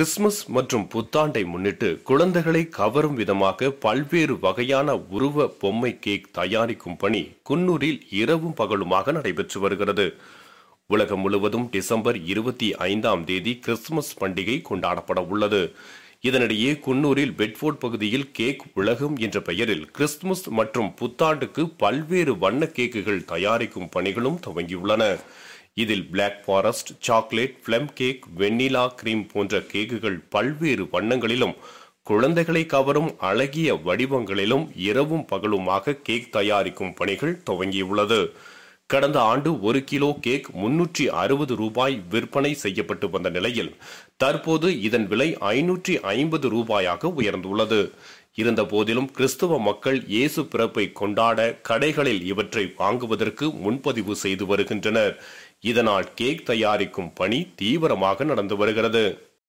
Christmas மற்றும் புத்தாண்டை முன்னிட்டு குழந்தைகளை கவரும் விதமாக பல்வேறு வகையான உருவ பொம்மை கேக் தயாரிக்கும் பணி குன்னூரில் இரவும் பகலுமாக நடைபெற்று வருகிறது உலகம் முழுவதும் டிசம்பர் இருபத்தி ஐந்தாம் தேதி கிறிஸ்துமஸ் பண்டிகை கொண்டாடப்பட உள்ளது இதனிடையே குன்னூரில் பெட்ஃபோர்ட் பகுதியில் கேக் உலகம் என்ற பெயரில் கிறிஸ்துமஸ் மற்றும் புத்தாண்டுக்கு பல்வேறு வண்ண கேக்குகள் தயாரிக்கும் பணிகளும் துவங்கியுள்ளன இதில் black forest chocolate plum cake vanilla cream போன்ற கேக்குகள் பல்வேறு வண்ணங்களிலும் குழந்தைகளை கவரும் அழகிய வடிவங்களிலும் இரவும் பகலுமாக கேக் தயாரிக்கும் பணிகள் துவங்கியுள்ளது கடந்த ஆண்டு ஒரு கிலோ கேக் முன்னூற்றி அறுபது ரூபாய் விற்பனை செய்யப்பட்டு வந்த நிலையில் தற்போது இதன் விலை ஐநூற்றி ஐம்பது ரூபாயாக உயர்ந்துள்ளது இருந்த போதிலும் கிறிஸ்துவ மக்கள் இயேசு பிறப்பை கொண்டாட கடைகளில் இவற்றை வாங்குவதற்கு முன்பதிவு செய்து வருகின்றனர் இதனால் கேக் தயாரிக்கும் பணி தீவிரமாக நடந்து வருகிறது